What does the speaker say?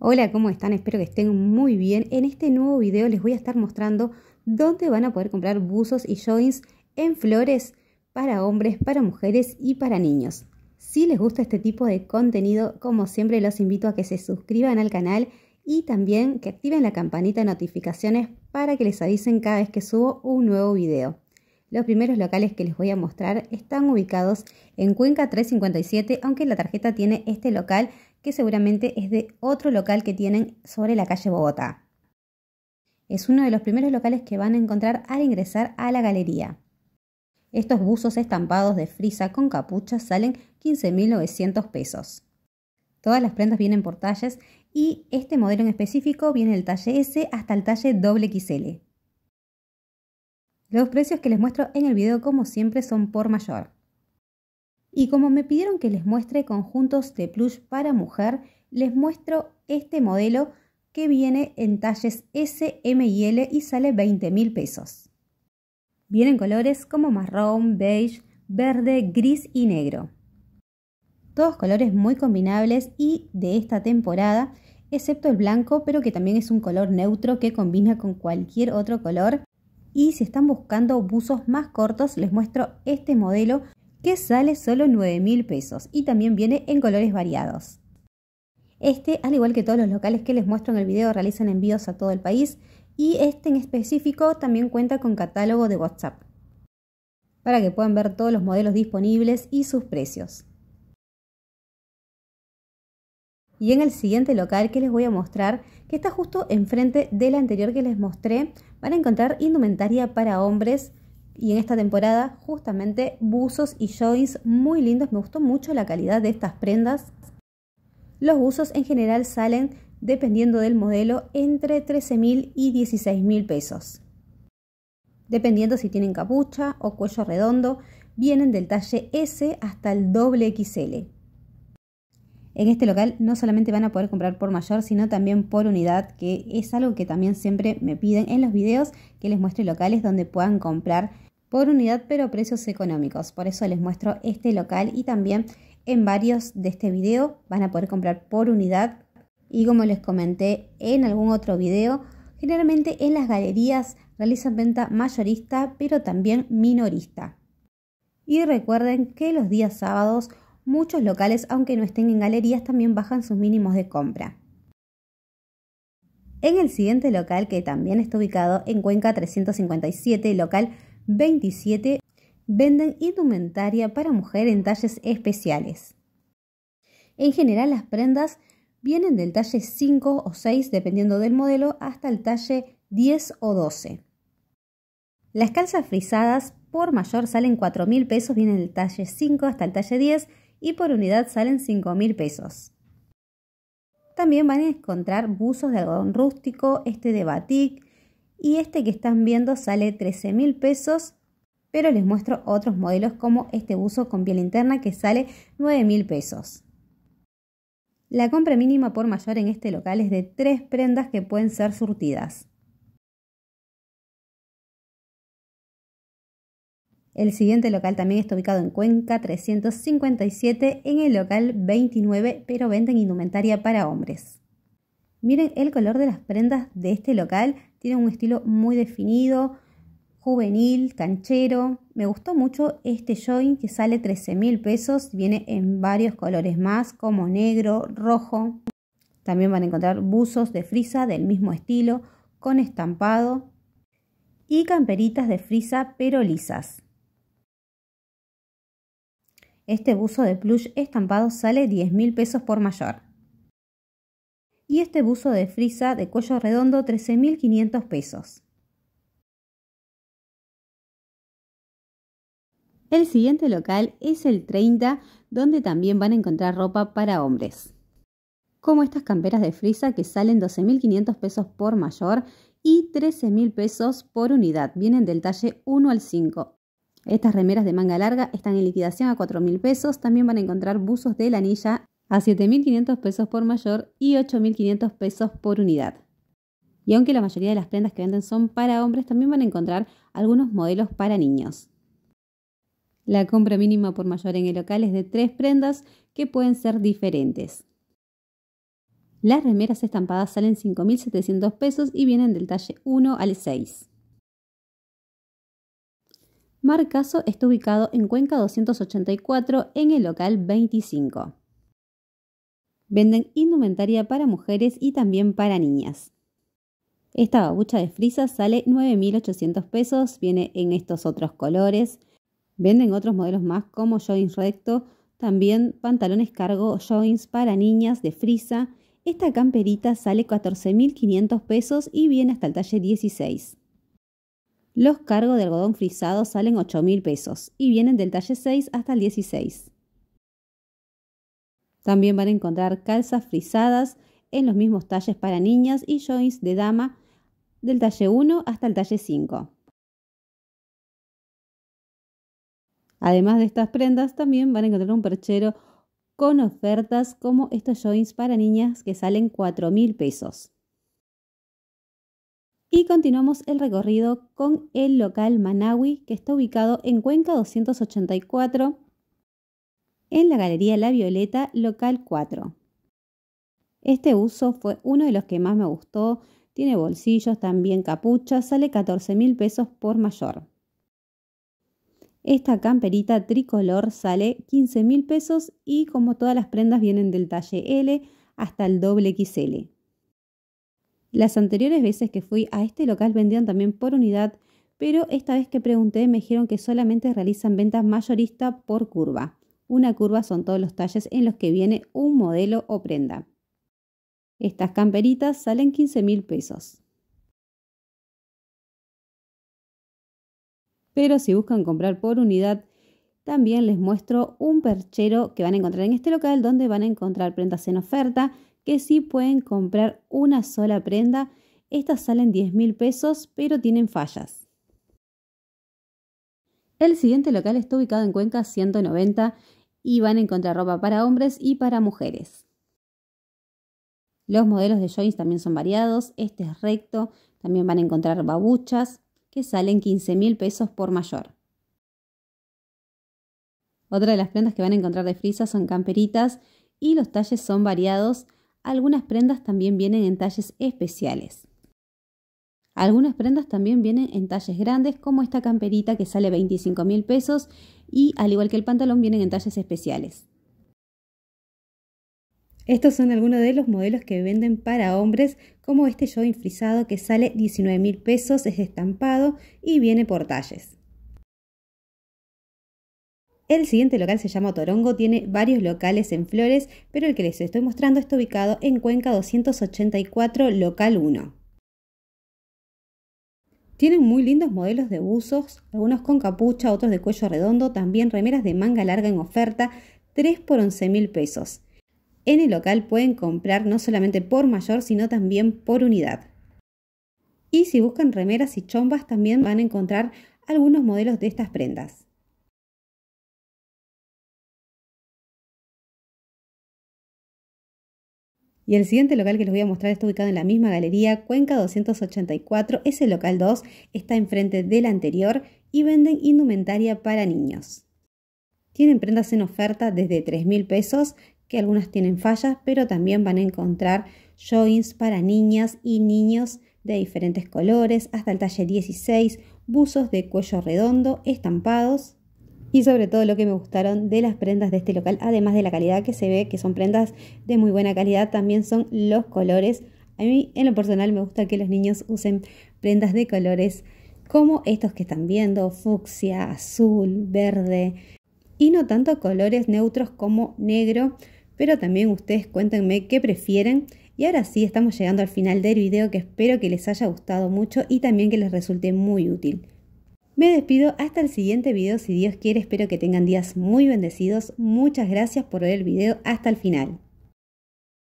Hola, ¿cómo están? Espero que estén muy bien. En este nuevo video les voy a estar mostrando dónde van a poder comprar buzos y joins en flores para hombres, para mujeres y para niños. Si les gusta este tipo de contenido, como siempre los invito a que se suscriban al canal y también que activen la campanita de notificaciones para que les avisen cada vez que subo un nuevo video. Los primeros locales que les voy a mostrar están ubicados en Cuenca 357, aunque la tarjeta tiene este local que seguramente es de otro local que tienen sobre la calle Bogotá. Es uno de los primeros locales que van a encontrar al ingresar a la galería. Estos buzos estampados de frisa con capucha salen 15.900 pesos. Todas las prendas vienen por talles y este modelo en específico viene del talle S hasta el talle XXL. Los precios que les muestro en el video como siempre son por mayor. Y como me pidieron que les muestre conjuntos de plush para mujer, les muestro este modelo que viene en talles S, M y L y sale 20 mil pesos. Vienen colores como marrón, beige, verde, gris y negro. Todos colores muy combinables y de esta temporada, excepto el blanco, pero que también es un color neutro que combina con cualquier otro color. Y si están buscando buzos más cortos, les muestro este modelo que sale solo 9 mil pesos y también viene en colores variados. Este, al igual que todos los locales que les muestro en el video, realizan envíos a todo el país y este en específico también cuenta con catálogo de WhatsApp para que puedan ver todos los modelos disponibles y sus precios. Y en el siguiente local que les voy a mostrar, que está justo enfrente del anterior que les mostré, van a encontrar indumentaria para hombres y en esta temporada justamente buzos y joins muy lindos. Me gustó mucho la calidad de estas prendas. Los buzos en general salen, dependiendo del modelo, entre 13.000 y 16.000 pesos. Dependiendo si tienen capucha o cuello redondo, vienen del talle S hasta el doble XL. En este local no solamente van a poder comprar por mayor, sino también por unidad, que es algo que también siempre me piden en los videos que les muestre locales donde puedan comprar por unidad, pero precios económicos. Por eso les muestro este local y también en varios de este video van a poder comprar por unidad. Y como les comenté en algún otro video, generalmente en las galerías realizan venta mayorista, pero también minorista. Y recuerden que los días sábados muchos locales, aunque no estén en galerías, también bajan sus mínimos de compra. En el siguiente local, que también está ubicado en Cuenca 357, local 27 venden indumentaria para mujer en talles especiales. En general las prendas vienen del talle 5 o 6 dependiendo del modelo hasta el talle 10 o 12. Las calzas frisadas por mayor salen 4 mil pesos, vienen del talle 5 hasta el talle 10 y por unidad salen 5 mil pesos. También van a encontrar buzos de algodón rústico, este de batik, y este que están viendo sale 13 mil pesos, pero les muestro otros modelos como este buzo con piel interna que sale 9 mil pesos. La compra mínima por mayor en este local es de 3 prendas que pueden ser surtidas. El siguiente local también está ubicado en Cuenca 357, en el local 29, pero venden indumentaria para hombres. Miren el color de las prendas de este local, tiene un estilo muy definido, juvenil, canchero. Me gustó mucho este join que sale 13 mil pesos. Viene en varios colores más, como negro, rojo. También van a encontrar buzos de frisa del mismo estilo, con estampado. Y camperitas de frisa pero lisas. Este buzo de plush estampado sale 10 mil pesos por mayor y este buzo de frisa de cuello redondo 13.500 pesos. El siguiente local es el 30, donde también van a encontrar ropa para hombres. Como estas camperas de frisa que salen 12.500 pesos por mayor y 13.000 pesos por unidad. Vienen del talle 1 al 5. Estas remeras de manga larga están en liquidación a 4.000 pesos. También van a encontrar buzos de anilla a 7.500 pesos por mayor y 8.500 pesos por unidad. Y aunque la mayoría de las prendas que venden son para hombres, también van a encontrar algunos modelos para niños. La compra mínima por mayor en el local es de tres prendas que pueden ser diferentes. Las remeras estampadas salen 5.700 pesos y vienen del talle 1 al 6. Marcaso está ubicado en Cuenca 284 en el local 25. Venden indumentaria para mujeres y también para niñas. Esta babucha de frisa sale 9.800 pesos, viene en estos otros colores. Venden otros modelos más como joggings recto, también pantalones cargo showings para niñas de frisa. Esta camperita sale 14.500 pesos y viene hasta el talle 16. Los cargos de algodón frisado salen 8.000 pesos y vienen del talle 6 hasta el 16. También van a encontrar calzas frisadas en los mismos talles para niñas y joins de dama del talle 1 hasta el talle 5. Además de estas prendas, también van a encontrar un perchero con ofertas como estos joins para niñas que salen 4 mil pesos. Y continuamos el recorrido con el local Manawi, que está ubicado en Cuenca 284 en la Galería La Violeta, local 4. Este uso fue uno de los que más me gustó, tiene bolsillos, también capucha, sale 14 mil pesos por mayor. Esta camperita tricolor sale 15 mil pesos y como todas las prendas vienen del talle L hasta el doble XL. Las anteriores veces que fui a este local vendían también por unidad, pero esta vez que pregunté me dijeron que solamente realizan ventas mayorista por curva. Una curva son todos los talles en los que viene un modelo o prenda. Estas camperitas salen 15 mil pesos. Pero si buscan comprar por unidad, también les muestro un perchero que van a encontrar en este local donde van a encontrar prendas en oferta que sí pueden comprar una sola prenda. Estas salen 10 mil pesos pero tienen fallas. El siguiente local está ubicado en Cuenca 190 y van a encontrar ropa para hombres y para mujeres. Los modelos de joints también son variados, este es recto, también van a encontrar babuchas que salen 15 mil pesos por mayor. Otra de las prendas que van a encontrar de frisa son camperitas y los talles son variados. Algunas prendas también vienen en talles especiales. Algunas prendas también vienen en talles grandes, como esta camperita que sale 25 mil pesos y al igual que el pantalón vienen en talles especiales. Estos son algunos de los modelos que venden para hombres, como este jogging frisado que sale 19 mil pesos, es estampado y viene por talles. El siguiente local se llama Torongo, tiene varios locales en Flores, pero el que les estoy mostrando está ubicado en Cuenca 284, local 1. Tienen muy lindos modelos de buzos, algunos con capucha, otros de cuello redondo, también remeras de manga larga en oferta, 3 por 11 mil pesos. En el local pueden comprar no solamente por mayor, sino también por unidad. Y si buscan remeras y chombas, también van a encontrar algunos modelos de estas prendas. Y el siguiente local que les voy a mostrar está ubicado en la misma galería, Cuenca 284, es el local 2, está enfrente del anterior y venden indumentaria para niños. Tienen prendas en oferta desde 3.000 mil pesos, que algunas tienen fallas, pero también van a encontrar joins para niñas y niños de diferentes colores, hasta el talle 16, buzos de cuello redondo, estampados, y sobre todo lo que me gustaron de las prendas de este local, además de la calidad que se ve, que son prendas de muy buena calidad, también son los colores. A mí en lo personal me gusta que los niños usen prendas de colores como estos que están viendo, fucsia, azul, verde, y no tanto colores neutros como negro, pero también ustedes cuéntenme qué prefieren. Y ahora sí, estamos llegando al final del video que espero que les haya gustado mucho y también que les resulte muy útil. Me despido hasta el siguiente video si Dios quiere. Espero que tengan días muy bendecidos. Muchas gracias por ver el video hasta el final.